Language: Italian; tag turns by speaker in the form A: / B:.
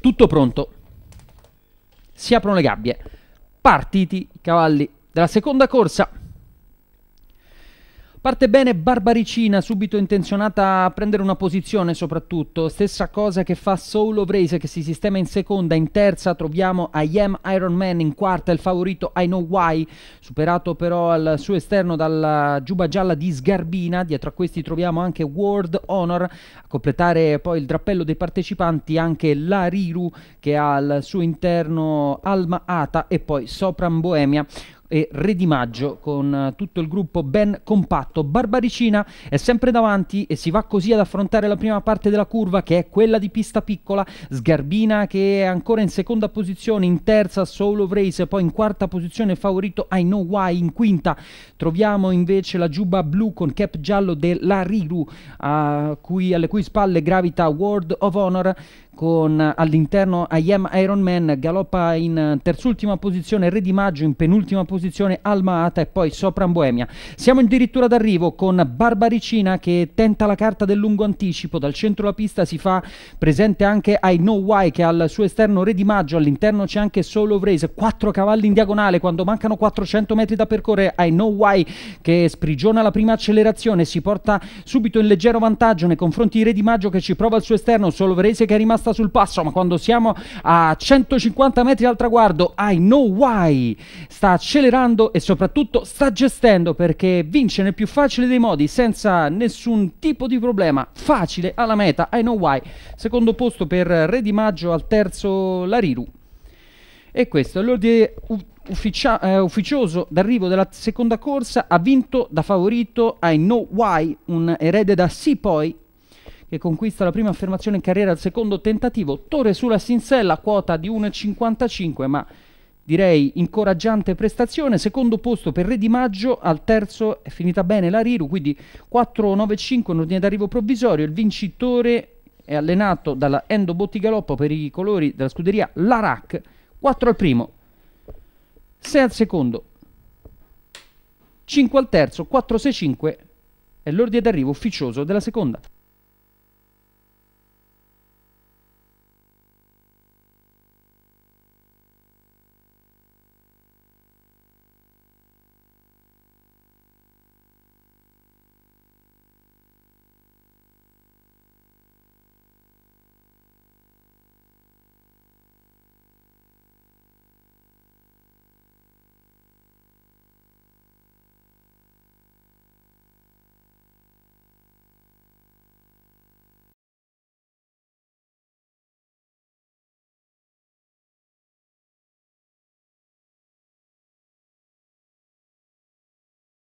A: Tutto pronto. Si aprono le gabbie. Partiti i cavalli della seconda corsa. Parte bene Barbaricina, subito intenzionata a prendere una posizione soprattutto, stessa cosa che fa Soul of Race che si sistema in seconda, in terza troviamo I Am Iron Man, in quarta il favorito I Know Why, superato però al suo esterno dalla giuba gialla di Sgarbina, dietro a questi troviamo anche World Honor, a completare poi il drappello dei partecipanti anche la Riru che ha al suo interno Alma Ata e poi Sopran Bohemia e Re di Maggio con eh, tutto il gruppo ben compatto. Barbaricina è sempre davanti e si va così ad affrontare la prima parte della curva che è quella di pista piccola. Sgarbina che è ancora in seconda posizione, in terza solo Race, poi in quarta posizione favorito I Know Why, in quinta troviamo invece la giubba blu con cap giallo della Riru cui, alle cui spalle gravita World of Honor con all'interno I Am Iron Man galoppa in terzultima posizione Re Di Maggio in penultima posizione Alma Ata e poi sopra Boemia siamo addirittura d'arrivo con Barbaricina che tenta la carta del lungo anticipo dal centro la pista si fa presente anche I Know Why che al suo esterno Re Di Maggio all'interno c'è anche Solo Vrace 4 cavalli in diagonale quando mancano 400 metri da percorrere I Know Why che sprigiona la prima accelerazione si porta subito in leggero vantaggio nei confronti di Re Di Maggio che ci prova al suo esterno Solo Vrace che è rimasta risposta sul passo, ma quando siamo a 150 metri dal traguardo, I know why, sta accelerando e soprattutto sta gestendo perché vince nel più facile dei modi, senza nessun tipo di problema, facile alla meta, I know why, secondo posto per Re di Maggio al terzo Lariru. E questo è l'ordine ufficia- eh, ufficioso d'arrivo della seconda corsa. Ha vinto da favorito I Know Why, un erede da Sipoi che conquista la prima affermazione in carriera al secondo tentativo. Torre sulla Sinsella, quota di 1,55, ma direi incoraggiante prestazione. Secondo posto per Re Di Maggio, al terzo è finita bene la Riru, quindi 4,95 in ordine d'arrivo provvisorio. Il vincitore è allenato dalla Endo Bottigaloppo per i colori della scuderia Larac. 4 al primo, 6 al secondo, 5 al terzo, 4-6-5 è l'ordine d'arrivo ufficioso della seconda.